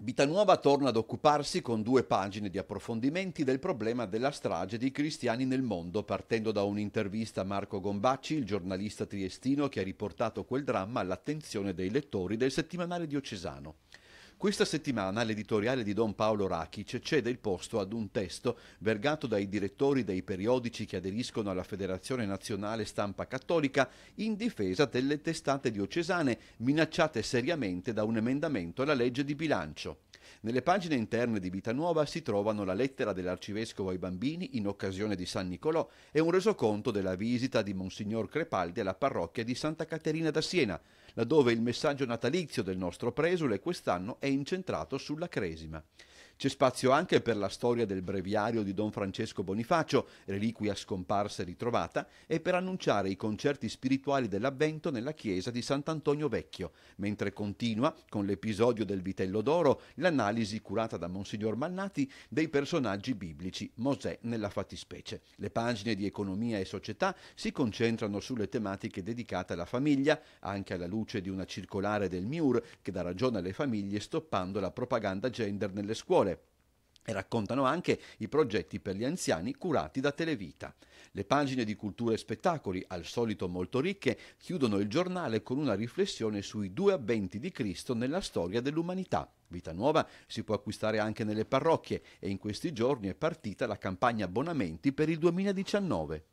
Vitanuova torna ad occuparsi con due pagine di approfondimenti del problema della strage dei cristiani nel mondo, partendo da un'intervista a Marco Gombacci, il giornalista triestino che ha riportato quel dramma all'attenzione dei lettori del settimanale diocesano. Questa settimana l'editoriale di Don Paolo Rachic cede il posto ad un testo vergato dai direttori dei periodici che aderiscono alla Federazione Nazionale Stampa Cattolica in difesa delle testate diocesane minacciate seriamente da un emendamento alla legge di bilancio. Nelle pagine interne di Vita Nuova si trovano la lettera dell'arcivescovo ai bambini in occasione di San Nicolò e un resoconto della visita di Monsignor Crepaldi alla parrocchia di Santa Caterina da Siena, laddove il messaggio natalizio del nostro presule quest'anno è incentrato sulla cresima. C'è spazio anche per la storia del breviario di Don Francesco Bonifacio, reliquia scomparsa e ritrovata, e per annunciare i concerti spirituali dell'Avvento nella chiesa di Sant'Antonio Vecchio, mentre continua, con l'episodio del Vitello d'Oro, l'analisi curata da Monsignor Mannati dei personaggi biblici, Mosè nella fattispecie. Le pagine di economia e società si concentrano sulle tematiche dedicate alla famiglia, anche alla luce di una circolare del MIUR che dà ragione alle famiglie stoppando la propaganda gender nelle scuole e raccontano anche i progetti per gli anziani curati da Televita. Le pagine di cultura e spettacoli, al solito molto ricche, chiudono il giornale con una riflessione sui due avventi di Cristo nella storia dell'umanità. Vita Nuova si può acquistare anche nelle parrocchie e in questi giorni è partita la campagna abbonamenti per il 2019.